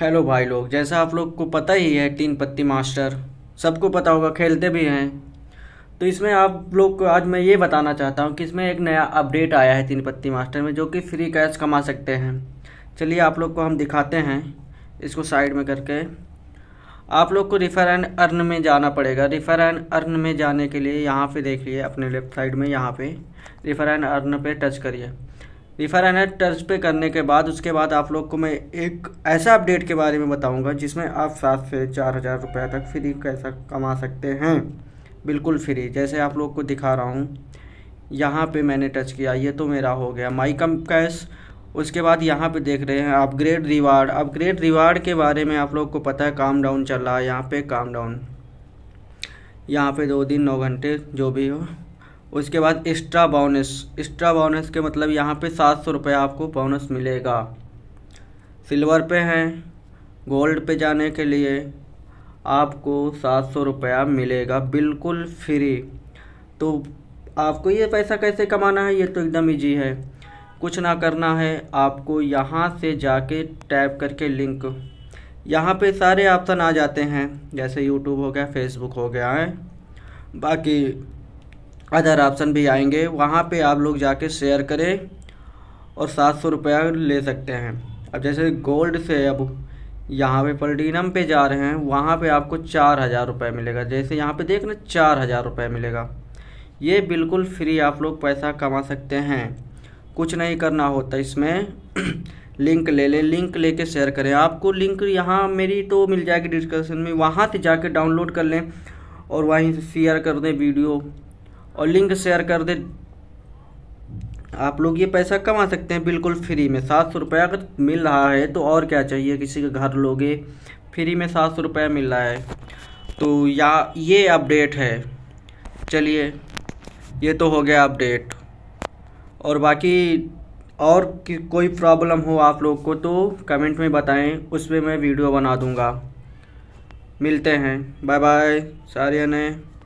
hello भाई लोग जैसा आप लोग को पता ही है तीन पत्ती मास्टर सबको पता होगा खेलते भी हैं तो इसमें आप लोग को आज मैं ये बताना चाहता हूँ कि इसमें एक नया अपडेट आया है तीन पत्ती मास्टर में जो कि फ्री कैश कमा सकते हैं चलिए आप लोग को हम दिखाते हैं इसको साइड में करके आप लोग को रिफ़र एंड अर्न में जाना पड़ेगा रिफ़र एंड अर्न में जाने के लिए यहाँ पे देख लिए अपने लेफ्ट साइड में यहाँ पे रिफ़र एंड अर्न पे टच करिए रिफ़र एंड टर्च पे करने के बाद उसके बाद आप लोग को मैं एक ऐसा अपडेट के बारे में बताऊंगा जिसमें आप सात से चार हज़ार रुपये तक फ्री कैसा कमा सकते हैं बिल्कुल फ्री जैसे आप लोग को दिखा रहा हूँ यहाँ पे मैंने टच किया ये तो मेरा हो गया माई कम कैश उसके बाद यहाँ पे देख रहे हैं अपग्रेड रिवार्ड अपग्रेड रिवार्ड के बारे में आप लोग को पता है काम डाउन चल रहा है यहाँ पे काम डाउन यहाँ पे दो दिन नौ घंटे जो भी हो उसके बाद एक्स्ट्रा बोनस एक्स्ट्रा बोनस के मतलब यहाँ पे सात सौ रुपये आपको बोनस मिलेगा सिल्वर पे हैं गोल्ड पे जाने के लिए आपको सात सौ रुपया मिलेगा बिल्कुल फ्री तो आपको ये पैसा कैसे कमाना है ये तो एकदम ईजी है कुछ ना करना है आपको यहाँ से जाके टैप करके लिंक यहाँ पे सारे ऑप्शन आ जाते हैं जैसे यूट्यूब हो गया फेसबुक हो गया है बाकी अदर ऑप्शन भी आएंगे वहाँ पे आप लोग जाके शेयर करें और सात सौ रुपया ले सकते हैं अब जैसे गोल्ड से अब यहाँ पे पल्टीनम पे जा रहे हैं वहाँ पे आपको चार हज़ार रुपये मिलेगा जैसे यहाँ पे देखना चार हज़ार रुपये मिलेगा ये बिल्कुल फ्री आप लोग पैसा कमा सकते हैं कुछ नहीं करना होता इसमें लिंक ले लें लिंक कर शेयर करें आपको लिंक यहाँ मेरी तो मिल जाएगी डिस्क्रिप्शन में वहाँ से जाके डाउनलोड कर लें और वहीं से शेयर कर दें वीडियो और लिंक शेयर कर दे आप लोग ये पैसा कमा सकते हैं बिल्कुल फ्री में सात सौ रुपया अगर मिल रहा है तो और क्या चाहिए किसी के घर लोगे फ्री में सात सौ रुपया मिल रहा है तो या ये अपडेट है चलिए ये तो हो गया अपडेट और बाकी और कोई प्रॉब्लम हो आप लोग को तो कमेंट में बताएं उस पर मैं वीडियो बना दूंगा मिलते हैं बाय बाय सारिया ने